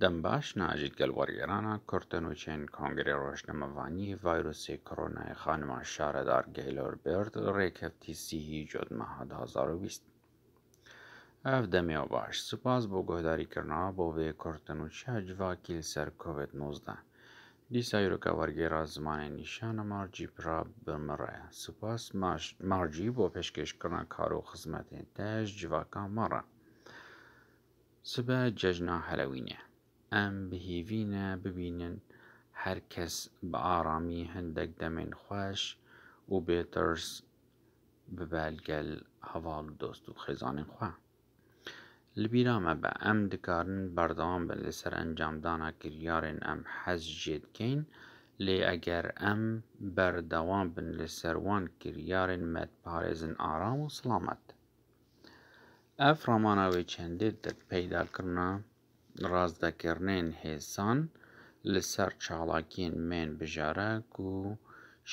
دەمباش باش گەلوەڕ ئێرانە کورتن و کانگری کۆنگری ویروس کرونا خانم شاره هی جد برد ڕێکەفتی سیهی بیست. اف دمی باش سوپاس بۆ گۆداریکردنەوە بۆ وێ کورتن و چاجڤاکیل سر کۆڤێت 19 دیسا یورکە را زمان نیشان مارجی پرا سپاس سوپاس مارجی بۆ پشکش کار و خزمت تش جواکا مره. سبه ججنا حلوینه. ئەم بهێڤینە ببینن هەر کەس بە ئارامی هەندێک دەمێن خوۆش و بێترس ببەلگەل هەواڵ و دۆست و خێزانین خوا لەبیرامە بە ئەم دکارن بەردەوام بن لەسەر ئەنجامدانە کریارن ئەم حەز جێ دکەین لێ ئەگەر ئەم بەردەوام بن لەسەروان کریارن مەدپارێزن ئارام و سلامەت ئەف ڕامانەوەی چەندێت دەت پەیداکردە ڕازدەکردنێن هێزان لەسەر چاڵاکیان مێن بژارە و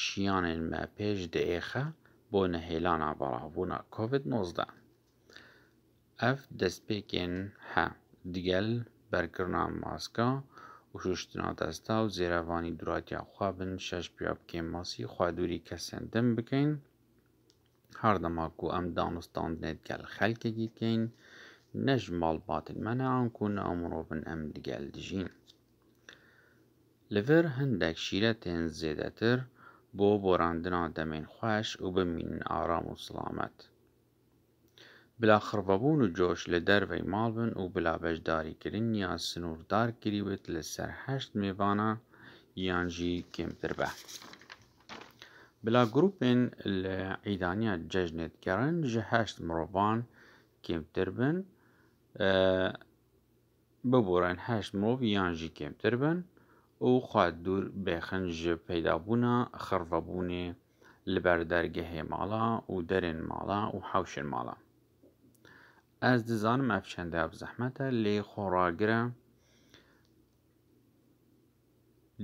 شیانên me pêş diêxe bo nehêlana belavbûna COVID-19. Ev destpêkên he digel berkirina maska û şûştina desta û zêrevanî duratiya xwe bin şeş piyapkên masî xwedûrî kesên din bikin. Her dema ku em danûstan nedgel xelkekî keyn, نجم بات المناعة نكون امرو بن ام دقال دجين لفر هندك شيلتين زيدتر بو بوراندنا دمين خوش و بمين آرام و سلامت بلا خربابون و جوش لدر دەرەی ماڵ بن و بلا بەشداریکردن یا سنووردار کریوێت لەسەر هەشت میێوانە یانژی کێمتر بە بلا گروپێن لە عیدانیا جەژنێتگەڕن ژە هەشت مرۆڤان کێمتر بن ببورن هەشت مرۆڤ یان ژی کێمتر بن ئەو خوات دوور بێخن ji پەیدابوونا خڕڤەبوونێ li ber dergehê mala û derên mala û hewşên mala. Ez dizanim ev çend ev zehmet e lê xoragire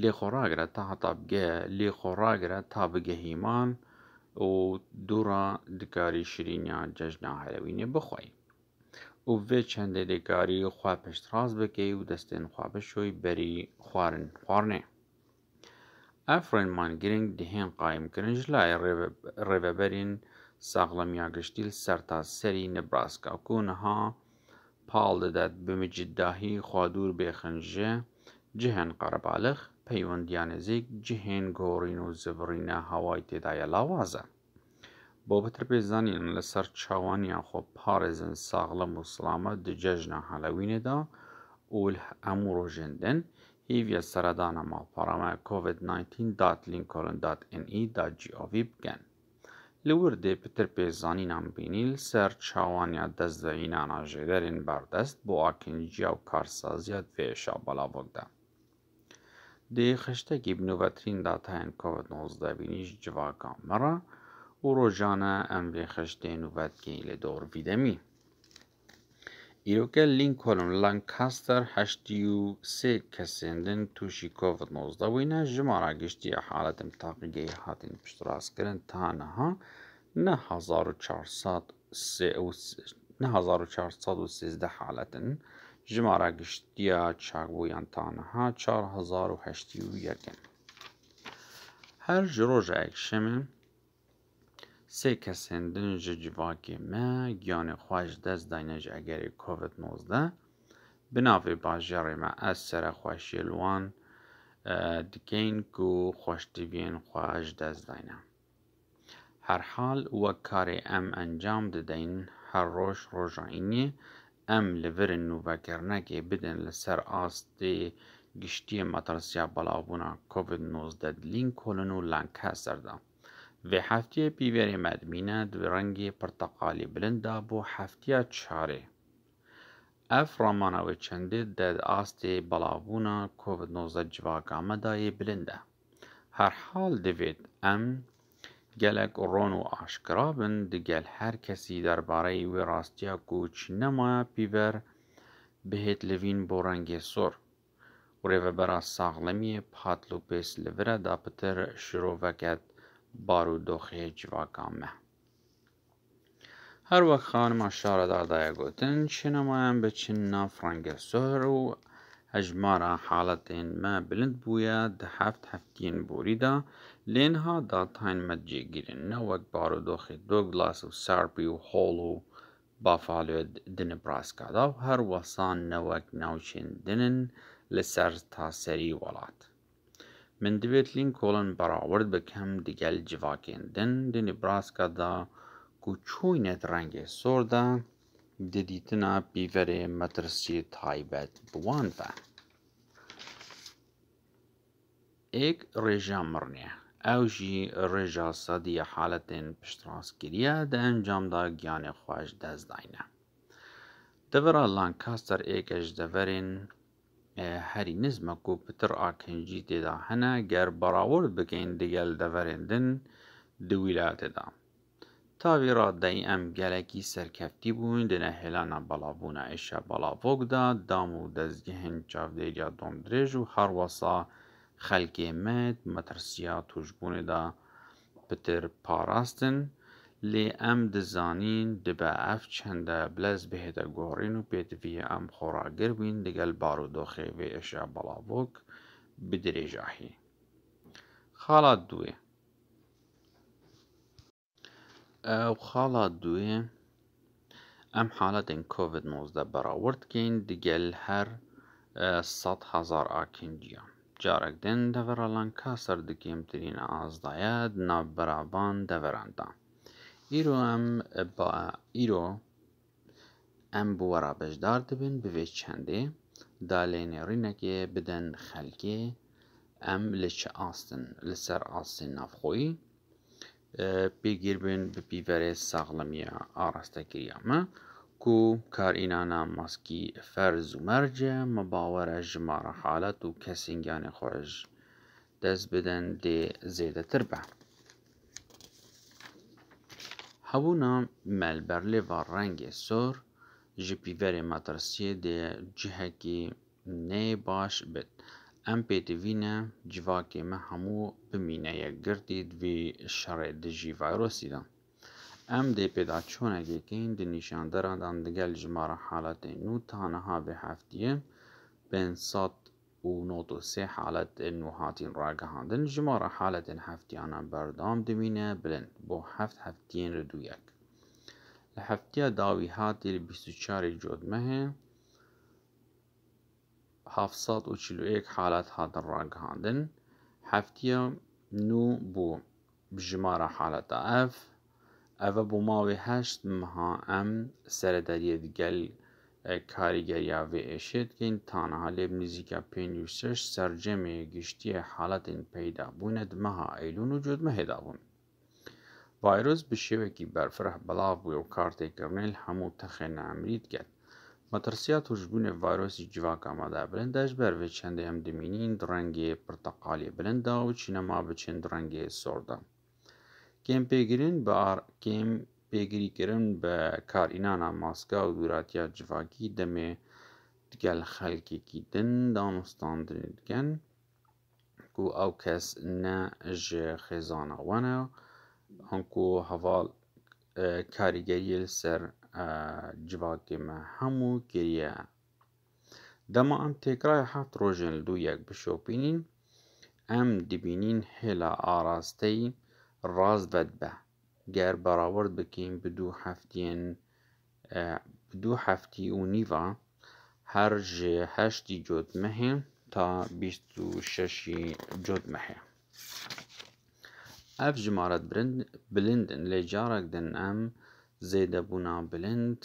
lê xoragire ta heta bige lê xoragire ta bigehîman û dûra dikarî şîrînya cejna helewînê bixwayî. اوێ چەندێ دێکاری خوا پشتڕاز بکەی و دەستێن خوابشۆی بەری خوارن خواردنێ ئەفرێنمان گرنگ دهێن قایمکردن لای ڕێبەبەرین ساغڵەمیاگشتیل سەرتاسەری نەبراسکاکوونەها پاڵ دەدات بمجدداهی خوادور بێخنژێ جهێن قەرەبالغ پەیوەندیانەزیک جهێن گۆڕین و زبڕینە هەوای تێدایە لاوازە با بتر بزنین لسر چوانی خو پارزن ساغلم و سلامه دو ججن حلوین دا اول الامو رو جندن هیوی سردان ما پارامه COVID-19 دات دات دا جی آوی بگن لور دی پتر پیزانین هم بینیل سر چاوان یا دست ده اینان ها این بردست با آکین جیو کارسازیت اشا بلا بگده. دی خشتگی بنو وطرین داتا این کووید نوزده بینیش جواکان مرا، Urojana ambiecăște nu vad gheile dor videmi. Îroke Lincoln Lancaster 83 کەسێندن تووشی کۆڤ-19 بووینە ژمارە گشتی حالەتم تاقیگەی هاتین پشتڕاستکردن تانەها 9413 حالەتن ژمارە گشتیە چاکبوویان تانەها 4080 یەکەن. هەر ji rojayek şemin sekesendin ji civakê me giyanê xwe ji dest dayne ji egerê COVID-19 bi navê bajarê me ez serexwe şêlwan dikêyn ku xweştiviyên xwe ji dest dayne. Herhal wek karê em encam dideyn her roj rojayînê em li virin nûvekerinekê bidin li ser astê giştiye matarsiya belavbûna COVID-19 dilîn kolin û Lancaster'da. Vê hefteyê pîverê medbîne di rengê porteqalî bilind de bo heftiya çarê. Ev ramana wê çendê de astê belavbûna COVID-19 civaka me dayê bilind e. Her hal divêt em gelek ron û aşkira bin di gel her kesî derbareyê wê rastiya ku çi nemaya pîver bihêt livîn bo rengê sor. Rêvebera saxlemiyê Patlopês li vir de pitir şiroveket barûdoxê civaka me. Her wek xanima şaredar daye gotin şinemayan biçin nav Frangesor û hejmara haletên me bilind bûye di heft heftiyên borî de lên ha datayên me cêgirin ne wek barûdoxê Douglas û Serpî û Hall û Buffalo di Nebraska da her wesan ne wek navçên dinin li ser taserî welat. من دەبێت لینکۆڵن بەراورد بە کەم دیگەل جڤاکێندن دی نیبراسکادا کوچووینێت ڕەنگێ سۆردا دەدیتنا پیڤەرێ مەترسی تایبەت بوان بە. ئێک ڕێژا مڕنێ ئەو ژی ڕێژا سەدیە حالەتێن پشتڕاستگیریە دە ئەنجامدا گیانێ خوۆش دەستداینە. دەڤرا لانکاستەر ئێکەش دەڤەرێن herî ku pitir a kincî têda hene ger berawir bikin di gel deverên din di wîlatê de. Tavê raddeyî em gelekî serkeftî bûn di nehêlana balavbûna êşa balavok de dam û dezgehên çavdêriya domdirêj û her wesa xelkê me metirsiya tûjbûnê de pitir parastin Lê em dizanîn dibe ev çend e bilez bihêteguherîn û pêdiviyê em xweragir bîn digel barodoxê vê êşa belavok bi dirêjahî. Xala duwê Ew xala duwê em helatên COVID-19 berawerd kên digel her sed hezar a kênciyan. Carek din devera Lancaster di kêmtirîna azdaye di nav beravan deveran da. هم ئەم ئیرۆ ئەم بوەڕا بەشدار دەبن بوێ چەندێ دا لێنێڕینەکێ بدەن خەلکێ ئەم لە چه آستن لسر ئاستین نافخۆی پێگیر بن بە ساغلمی آرسته ئاڕاستەکریامە کو اینانا ماسکی فرز و مرجه مباور جمار حالت و خوش دست بدن دی زیده تر بە. Hebûna malberlêva rengê sor ji pîverê matirasiyê dê cihekî nê baş bit. Em pêdivîne civakê me hemû bimîne yekgirtî vê şerê di jî vayrosê de. Em dê pêdaçûnekê kên di nîşanderan de digel jimara helatên nû taniha vê hevdîyê pênc sed ونوتو سي حالة انو هاتين راقا هاندن الجمارة حالة انا بردام دمينة بلن بو حفت حفتين يك لحفتيا داوي هاتي لبستو چاري جود مهن هفصات وچلو ايك حالات هاتن راقا هاندن حفتيا نو بو بجمارة حالة اف اف بو ماوي هشت مها ام سردارية دقل کاریگەریا وێئێشێتکەین تانەها لێبنیزیکە پێنج سش سرجەمێ حالت این پیدا بوند مها ایلون و مهدا بوند. وایروس به شوه که برفره بەڵاو بوی و کارتێکەمێل هەموو تەخێنە ئەمریت کرد. وایروسی جواک آماده بلندش بر بەرێ چەندە هم دمینین پرتقالی پرتقالی بلنده و چند بچین ڕەنگێ سۆردا. کم پێگرین بە کم پێگیریکردن بە کارئینانە ماسکا و دووراتیا جڤاکی دەمێ گەل خەلکێکی دن دامستاندن دگەن و ئەو کەس نە ji خێزانەوەە هەنکو هەواڵ کاریگەریل سەر جڤاکێمە هەموو گریە دەما ئەم تێکرای هەفت ڕۆژن دوو یەک بشۆپینین ئەم دبینین هێلا ئاراستەی ڕاستبەت بە گەر برآورد بکەین بدو حفتين بدو هەفتی و نیڤە هەر ژێ هەشتی جۆتمەهێ تا بیست و شەشی جۆتمەهەیە. ئەف ژمارەت بلندن لجارك دن ام ئەم بونا بلند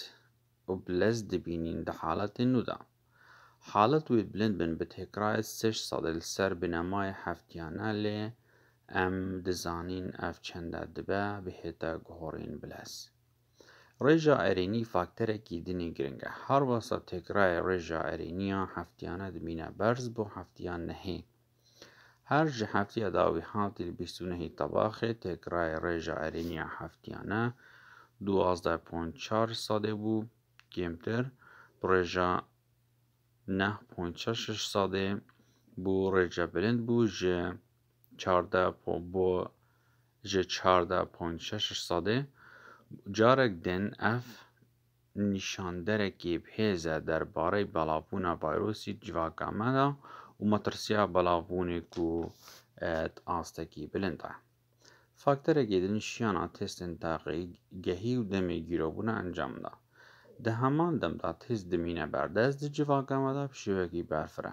و بلز دبینین دە حالات نودا. حالت وی بلند بن بتێکرایە سش صدل سەر ماي هەفتیانە لێ ئەم دەزانین ئەف چەندە دەبە بهێتە گۆڕین بلەس. ڕێژە ئەرێنی فاکتەرێکی دنی گرنگە هەروەسە تێکرایە ڕێژە ئەرێنیە هەفتیانە دمینە بەرز بۆ هەفتیان نەهێ. هەر ژە هەفتی ئەداوی هاتی بیستونەهی تەباخێ تێکرایە ڕێژە ئەرێنیە هەفتیانە 12.4 سادێ بوو گێمتر ڕێژە 9.6 سادێ بوو ڕێژە برند بوو ژە چارده پو بو جه چارده پون شش ساده جارک دن اف نشانده را که در باره بلابون بایروسی جواکه مدا و مطرسیه بلافونه که ات آسته که بلنده فاکتر گیدن که دنشیانه تست انتاقی گهی و دمی گیروبونه انجام ده ده همان دم ده تست دمینه بردست جواکه مدا پشوه که برفره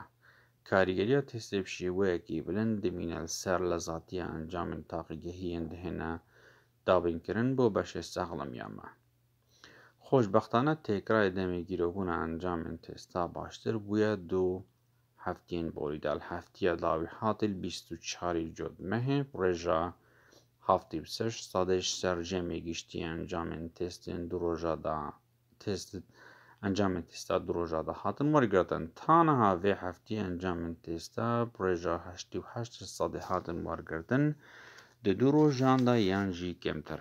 کاریگەریە تێستێ بلند بلندی مینە سەر انجام زاتیە ئەنجامن دابین کرن بو بۆ سغلم سەغڵەمیانمە. خوشبختانه تێکرای دمی گیروگون انجام تستا باشتر دو هفتین هەفتین دل هفتی داوی حاتل 24 جۆدمەهێ ڕێژە سر سەش سادەش سەررجەمێ گشتی ئەنجامن دو رجا دا تستید انجام تیستا دروژا دا هاتن وەرگرتن تانەها وێ هەفتی ئەنجام تێستا پرێژە هەشتی و هەشت سەدی هاتن وەرگرتن دە دوو ڕۆژاندا یانژی کێمتر.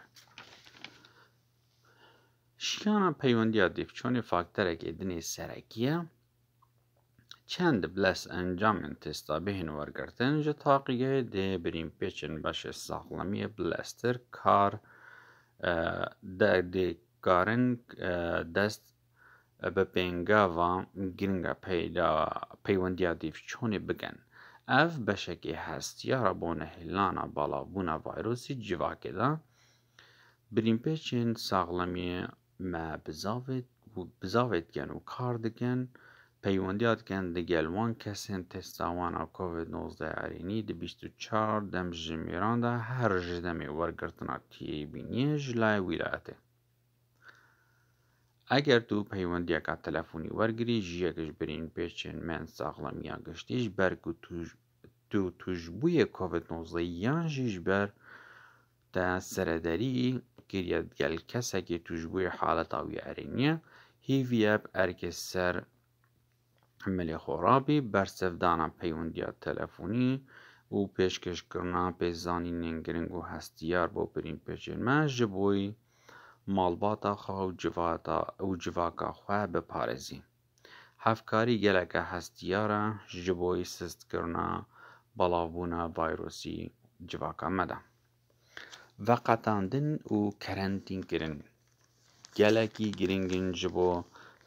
شکانە پەیوەندیا دیفچۆنی فاکتەرێکی دنی سەرەکیە، چەند بلەس ئەنجامن تێستا بهێن وەرگرتن ji تاقیە دێ برین پێچن بەشێ ساغڵەمیە بلەستر کار دەردێکارن دەست بە پێنگاوە گرنگە پەیدا پەیوەندیا دیفچۆنێ را بونه بەشێکی بالا بونه نەهێلانە باڵابوونا دا ویروسی پیچین ساغلمی ما بزاوید و بزاوید گن و کار دکەن پەیوەندیات گەن کسی کەسێن تێستاوانە کووید 19 ئەرینی دە 24 جمیران دا هر هر ورگرتنا تیبینیە بینیه لای ویلاته ئەگەر دوو پەیوەندیەکە تەلەفۆنی وەرگری ژیەکەش برین پێچێن مێن ساغڵەم یان گەشتیش بەرگ و دوو توشببوویە کۆڤ-19 یان ژیش بەر سەرەدەری گرێتگەل کەسێکی توشببووی حالەتاوی ئەرێنیە هیڤپ ئەرکە سەر حملێ خۆڕابی بەرسەفدانە پەیوەندیە تەلەفۆنی و پێشکەشکردنا پێزانی نێنگرنگ و هەستیار بۆ برین پێچێنمە ژبووی malbata xwe û civaka xwe biparêzî. Hevkarî gelekî hestiyar e ji bo sîstkirina balavbûna vayrosî civaka me de. Veqetandin û kerentînkirin gelekî giring in ji bo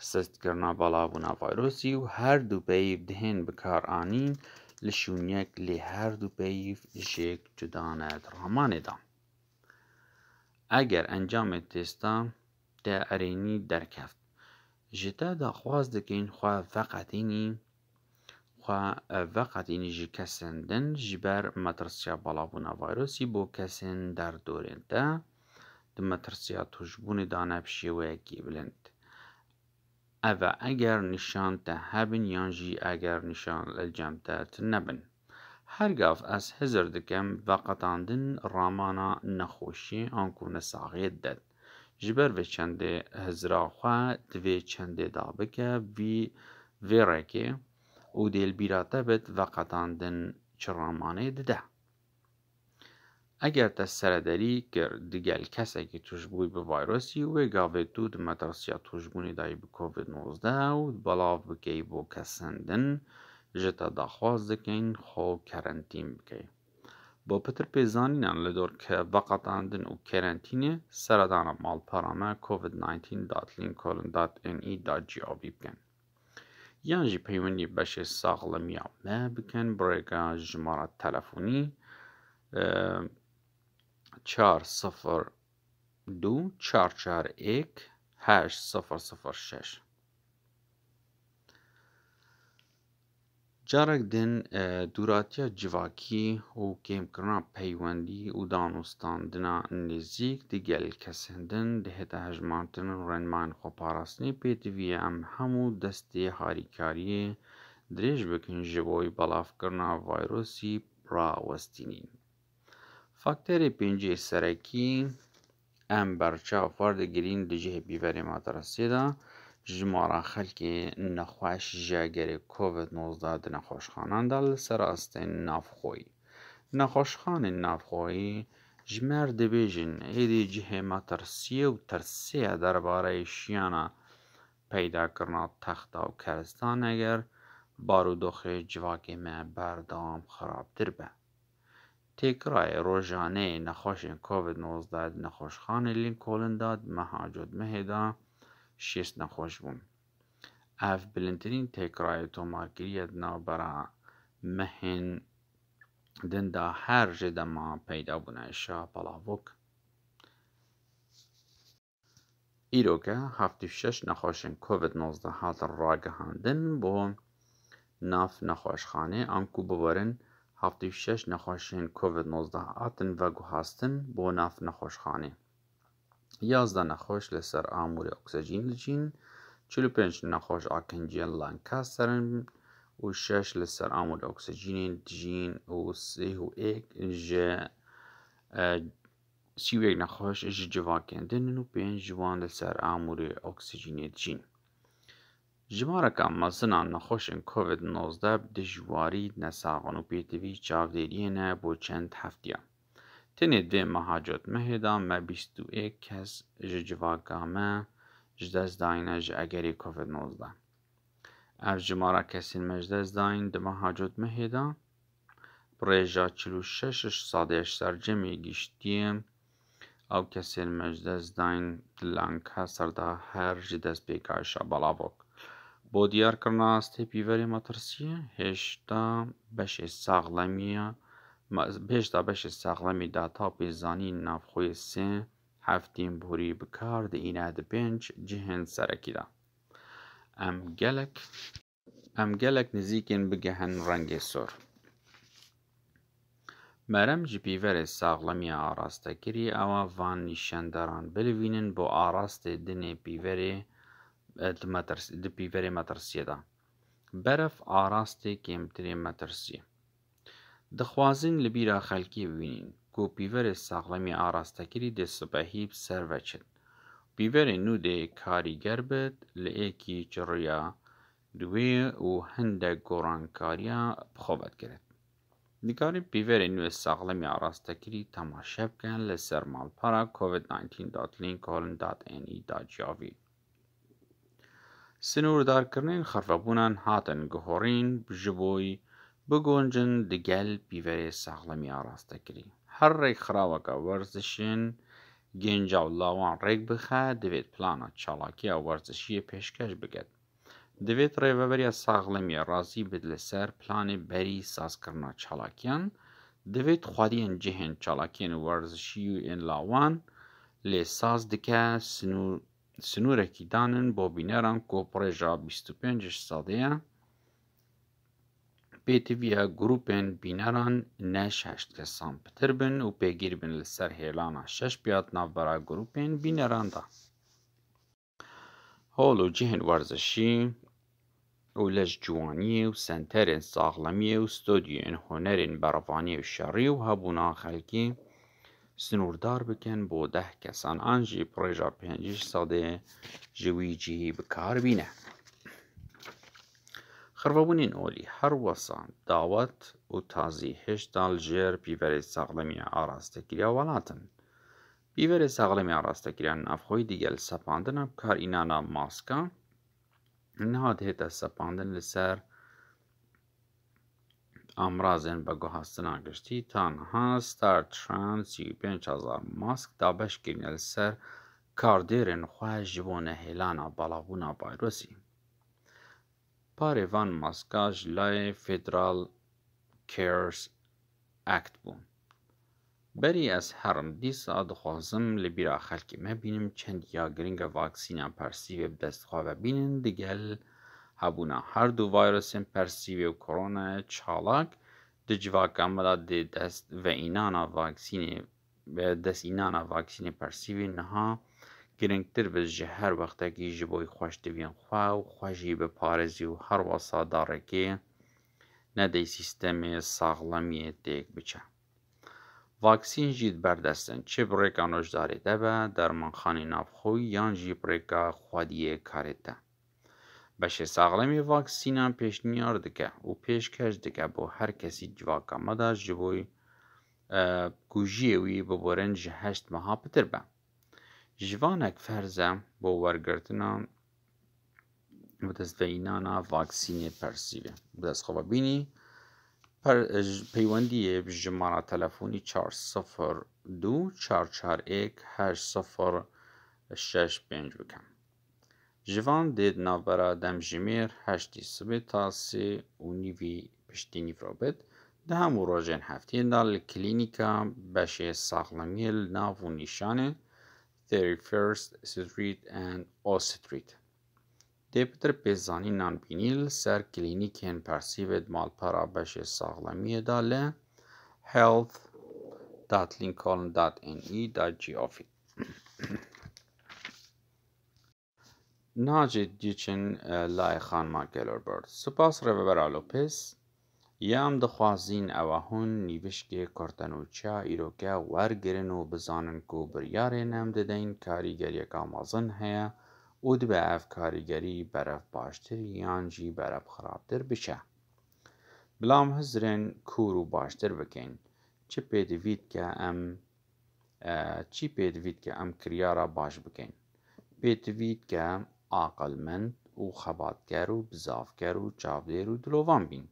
sîstkirina balavbûna vayrosî û her du peyv dihên bikaranîn li şûniyek lê her du peyv ji yek cuda ne di ramanê de. اگر انجام تستام تعرینی درکفت جتا دا خواز دکین خوا فقط اینی خوا فقط اینی جی کسندن جی بر مترسیا بالا بونا وایروسی بو کسند در دورین تا دو مترسیا توجبون دانه بشی و یکی بلند اوه اگر نشان تا هبین یان جی اگر نشان الجمتت نبن هرگاف از هزر دکم و قطاندن رامانا نخوشی آنکو نساغید داد. جبر و چند هزرا خوا دوی چند دابکه بی وی او دیل بیراتا بد و چه رامانه دده. اگر تا سرداری کرد دیگل کسی که توش به ویروسی و گاوی تو دمترسی توش دایی به کووید 19 و بلاو بکی بو کسندن، ji te daxwaz dikin xwe kerentîn bike. Bopîtir pêzanînan li dor veqetandin û kerentînê seredana malpera me COVID-19 datlînkolin.ni da ciyabî bikin. Yan jî peywendî beşê saxlimiya me bikin bi rêga jimara telefonî çar sifir dû çar Carek din dûratiya civakî û kêmkirina peywendî û danûstandina nêzîk di gelkesendin di hêteheşmartina û renmayên xweparastinê pêdiviye em hemû destê harîkariyê dirêj bikin ji bo belavkirina vayrosê rawestînî. Fakterê pêncî yê serekî em berçav xwar digirîn di cihê pîverê materasê de. جمارا خلکی نخوش جاگر کووید 19 ده نخوشخانان ده لسراست نفخوی نخوشخان نفخوی جمار ده بیجن ایدی جه ما ترسیه و ترسیه درباره باره پیدا کرنا تخت او کرستان اگر بارو دخه جواکی ما بردام خراب در به تکرای روزانه نخوش کووید 19 ده نخوشخان لینکولن داد مهاجود شیست نخوش بون اف بلندترین تکرای تو ما گرید نابرا مهن دن هر جد ما پیدا بون اشا بلا وک ایرو که هفتی شش کووید 19 هات را هندن بو ناف نخوش خانه انکو ببارن هفتی شش کووید 19 آتن و هستن بو ناف نخوش خانه 11 naxoş li ser amûrê oksijîn dicin, çil û pênc naxoş akinciyên Lancasterin û şeş li ser amûrê oksijînê dijîn û sê û êk ji sî û yek nexweş ji civakên dinin û pênc ciwan li ser amûrê oksijînê dijîn. Jimareka mezinan nexweşên COVID-19 bi dijwarî nesaxin û pêdivî çavdêriyê ne bo çend heftiyan. Tenê dê mehacot Mehêda me bîst û êk kes ji civaka me ji dest dayine ji egerê covid nozdan. Ev cimara kesên me ji dest dayîn di mehacot Mehêda, Rêja çil û şeş sadeyeş sercemê giştiyê ew kesên me ji dest dayîn di her ji dest pêkayişa balavok. Bo diyarkirina astê pîverê metirsiyê, hêşda beşê پێشتا بەشی ساغڵەمی داتاپی زانی نافخۆی سێ هەفتین بوری بکار دەئیناد پێنج جهێن سەرەکیدا ئەم گەلک ئەم gelek nizîkên bigehên rengê sor. Merem ji pîverê saxlemiya arastekirî ewa van nîşendaran bilivînin bo arastê dinê pîverê di pîverê metirsiye de. Beref arastê kêmtirê metirsiye. دەخوازین لەبیرا خەلکی ببینین گۆپیڤەرێ ساغڵەمی ئاراستەکری دێسبەهیب سەرڤەچن بیڤەرێ نودێ کاریگەر بێت لە ئێکی جڕیا دوێ و هەندە گۆڕانکاریە بخۆبەت کرێت دیکاری پیڤێرێ نوێ ساغڵەمی ئاراستەکری تەماشە بکەن لە سەرماڵپارا COVID-19.link.in.gov سنووردارکردنین خەرفەبوونان هاتن گهۆڕین بژبۆی بگۆنجن دەگەل پیڤەیە ساغڵەمی ئاڕاستەکری هەر ڕێک خراوەکە وەرزشن گەنجاو لاوان ڕێک بخە دەوێت پلانە چاڵاکیە وەرزشیە پێشکەش بگەت دەوێت ڕێبەبەریا ساغڵەمیە ڕازی بێت لەسەر پلانی بەری سازکردنا چاڵاکیان دەوێت خواریان جهێن چاڵاکیان وەرزشی و ئێنلاوان لێ ساز دکە سنوورێکی دانن بۆ بینەران کۆپڕێژا 25 سادەیە پێێتی ویە گروپێن بینەران نە شەشتکەسان پتر بن و پێگیر بن لەسەر هێلانە شەش پیات ناوبەرا گروپێن بینەراندا هۆڵ و جیهن وەرزشی و لەش جوانیە و سنتەرێن ساغڵەمیە و ستۆدیێن هۆنەرین بەڕەوانیە و شەڕی و هەبوونا خەلکی سنووردار بکەن بۆ دەه کەسان ئانجی پڕێژە پێنج سەدێ ژویجیی بکاربینە. Xırvebûnên olî her wesa dawet û tazî hêşda li jêr pîverê saxlemî a rastekiriya welat in. Pîverê saxlemî a rastekiriya navxweî digel sepandina bikarînana maska nihat hête sepandin li ser amrazên beguhestina giştî tanha StarTrans yî pênc hezar mask dabeş kirine li ser kardêrên xwe ji bo nehêlana balabûna vayrosê. پاریوان ماسکاژ لای فدرال کیرز اکت بوون بەری ئەس هەرم دیسا دixwazim li bîra xelkê me bînim çend ya giringa vaksîna persîvê bi destxwabe bînin digel hebûna her du vayrosên persîvê û korona çalak di civaka me de dê dest veînana vaksînê destînana vaksînê persîvê niha گرنگتر بز ji her wextekî ji bo xweş dibîn xwe û xwe jî biparêzî û her wasa darekê nedey sîstemê saxlemiyê têk biçe. Vaksîn jî berdestin çi birêka nojdarê de be dermanxanê navxoyî yan jî pirêka xwediyê karê te. Beşê saxlemî vaksîna pêşniyar dike û pêşkêş dike bo her kesî civaka me de ji bo kujiyê wî biborin ji heşt meha pitir be. جوانک فرزا بو ورگرتنا بدس دینانا واقسینی پرسیبه بدس خوابه بینی پر پیوندیه به جمعه تلفونی چار صفر دو چار چار ایک هش صفر شش پنج بکم. جوان دید نابرا دم جمیر هشتی سبه تاسی سی و نیوی پشتینی پرو بید ده هم و راجعن هفتی دل کلینیکا بشه ساخلمیل ناو نیشانه 31st Street and O Street. Deptr پێزانی نانبینیل سەر کلینیکێن پارسیوێت ماڵپەرا بەشێ ساغڵەمیەدا لە health .lincoln.ne.gov ناجد دیچن لای خانما گلوربرد سپاس روبرا لوپس یام هم ئەوە هون نیبشکێ کورتەن و چا ئیرۆکە وەرگرن و بزانن و بریارێ نەم دەدەین کاریگەریەکە مەزن هەیە او دبە ئەف کاریگەری بەرەف باشتر یانجی بەرەف خراپتر بچە بڵام بلام کوور و باشتر بکەین چ پێدەویت که ام چی پیدوید که ام کریارا باش پیدوید که آقل مند و خەباتکەر و بزافگر و چاودێر و دلوان بین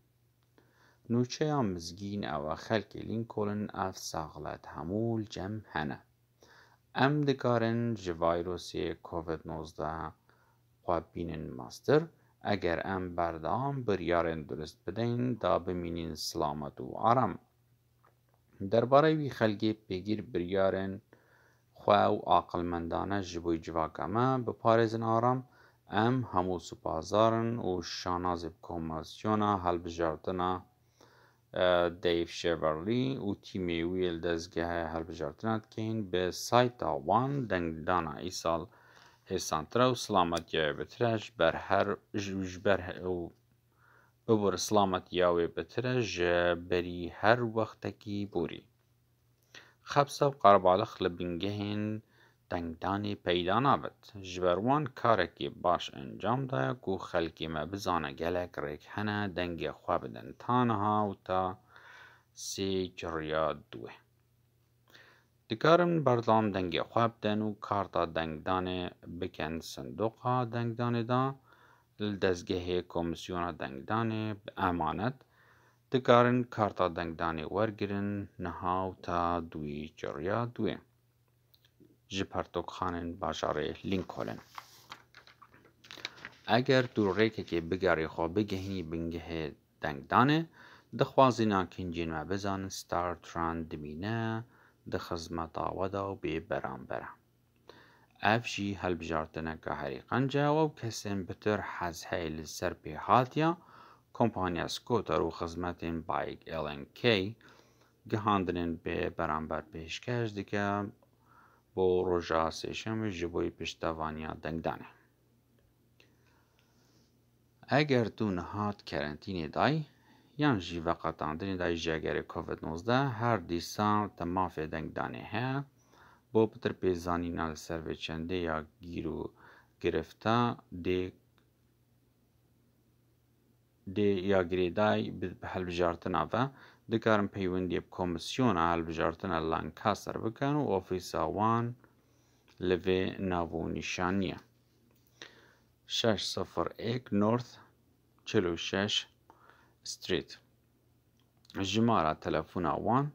یا مزگین او خلک لینکولن کلن ساغلت همول جم هنه. ام دکارن جه ڤایرۆسیە کووید 19 خوابین ماستر اگر ام بردام یارن درست بدین دا بمینین سلامت و در درباره وی خەلگێ بگیر بریارن خواه و مندانه جبوی بۆی جیواکەمە بپارزن آرام ام همو سپازارن و شانازب حل هەڵبژاردنە دیو شیورلی و تیمی ویل دەستگەه هەڵبژارتنات کەین بە سایتاوان دەنگدانا ئیساڵ هێسانترا و سلامەتیاوێ بترەش بەر هەر ژژ بەر ببر سلامەتیاوێ بترە ji berî her wextekî borî. Xebsa û qarbalix li bingehên تنگدانê peyda nabit. Ji ber wan karekê baş encam da ku xelkê me bizane gelek rêk hene dengê xwe bidin taniha û ta sê ciriya duwe. Dikarin berdam dengê xwe bidin û karta dengdanê bikin sindoqa dengdanê da li dezgehê komîsyona dengdanê bi emanet dikarin karta dengdanê wergirin niha û ta dûyî ciriya duwe. جپرتوکانن باجاره لینکولن اگر دوره که که بگاری خو بگهنی بنگه دنگ دانه دخوازی ناکین جینو بزن ستار تران دمینه ده خزمت و بی بران بران اف جی هل بجارتنه که هری قنجه و کسیم بتر حز حیل سر پی حالتیا کمپانیا سکوتر و خزمت بایک الان کی گهاندنین به بر پیشکش دیگه бо рожа сешами ji bo пiştevaniya dengdan e. Eger tu nihat kerentînê day yan jî veqetandinê day jegerê COVID-19 her dîsa tema fê dengdanê heye bo pitir pêzanîna li ser vê çendê ya gîr û girifta dê dê ya girêday bi helbijartina ve به کمیسیون کمیسیون کۆمسیۆن هەلبژارتنە لانکاسەر بکن و ئۆفیساوان لەوێ شش صفر 6 سفر 1 شش 46 ستریت تلفن آوان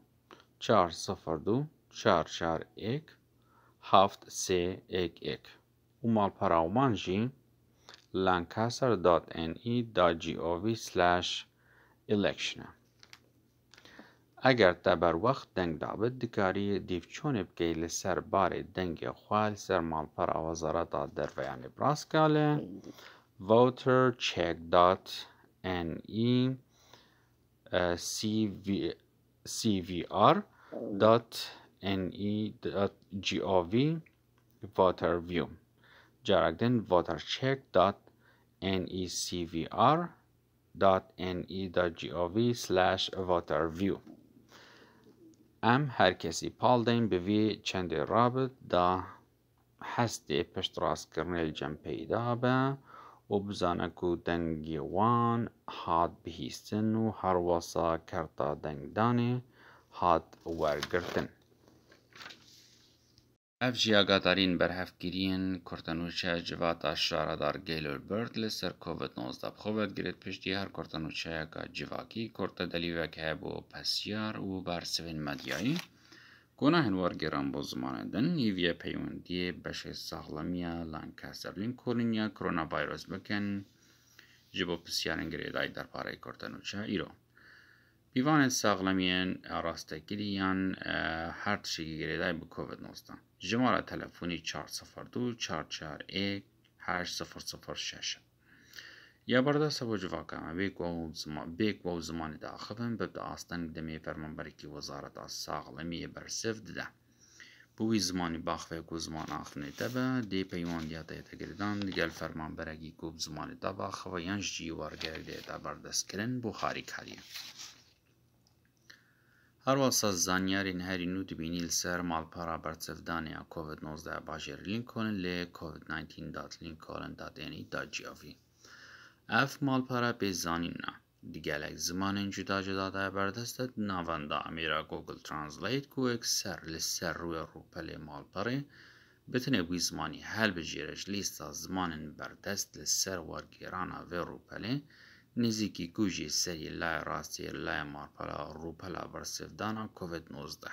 چار سفر دو چار چار یک هفت سێ اومال پر آوان جی lancaster.ne.gov slash election اگر تا بەروەخت دەنگدابت دکاری دیفچۆنێ چون لە لسر بار دنگ خوال سر مال ئەوە زەرەتا دەرڤیانی پرااسکا لێ ڤوتر چێکدات NE cvr.ne.gov voter view jarak votercheck.necvr.ne.gov slash voter view ئەم هەرکەسی پاڵدەین بوی چەندێ ڕابت دا هەستێ پشت ڕاستکردنێ جەم پەیدا بە و بزانە و دەنگیوان هات بهیستن و هەروەسا کەرتا دەنگدانێ هات وەرگتن. اف بر هفت گیرین جواتا جوات دار گیلور برد لسر کووید 19 بخوبت گرید پشتی هر کرتنوچه که جواکی کرت دلیوه که بو پسیار و برسوین مدیایی هنوار گیران بو زمان دن نیویه پیوندی بشه ساغلمیا لانکاستر لین کورنیا کرونا ویروس بکن جبو پسیار انگریدای آی در پاره ای ایرو Divanên saxlemiyên rastgiriyan her tiştekî girêdayî bi COVID-19. Jimara telefonî çar sifir dû çar çar êk heşt sifir sifir şeş e. Ya berdasta bo civaka me bêk we zimanê daxivin bi di astenê demê Fermanberekî Wezareta Saxlemiyê bersiv dide. Bi wî zimanî baxve ku ziman axivnê te be, dê peywandiya te yê tegiridan li gel fermanberekî ku bi zimanê te baxive yan ji cî wargerek de te berdestkirin bû xarîkariye. Arwal Sazzanjar inħer innu dbini l-ser mal-para Barzevdania COVID-19 baġir Lincoln li covid19.lincoln.ni.gov. 19 dat dat eni F mal-para bizzaninna. Digelek zamanın cüda cüda da berdeste navanda amira Google Translate ku ekser li ser serru Avrupali mal-pari zmani lista zman in بجيرج ليستا زمان بردست للسر ورقيرانا veru pali, نزیکی گوژی سری لای راستی لای مارپلا روپلا برسفدانا کووید 19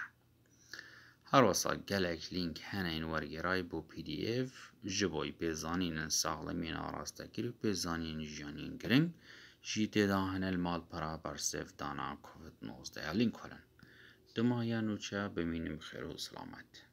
هر وسا گلک لینک هنین ورگرای بو پی دی اف جبوی پیزانین ساغلمین آراستگیر و پیزانین جانین گرین جی تیدا هنل مال پرا برسفدانا کووید 19 لینک کلن دمایا نوچه بمینیم خیر و سلامت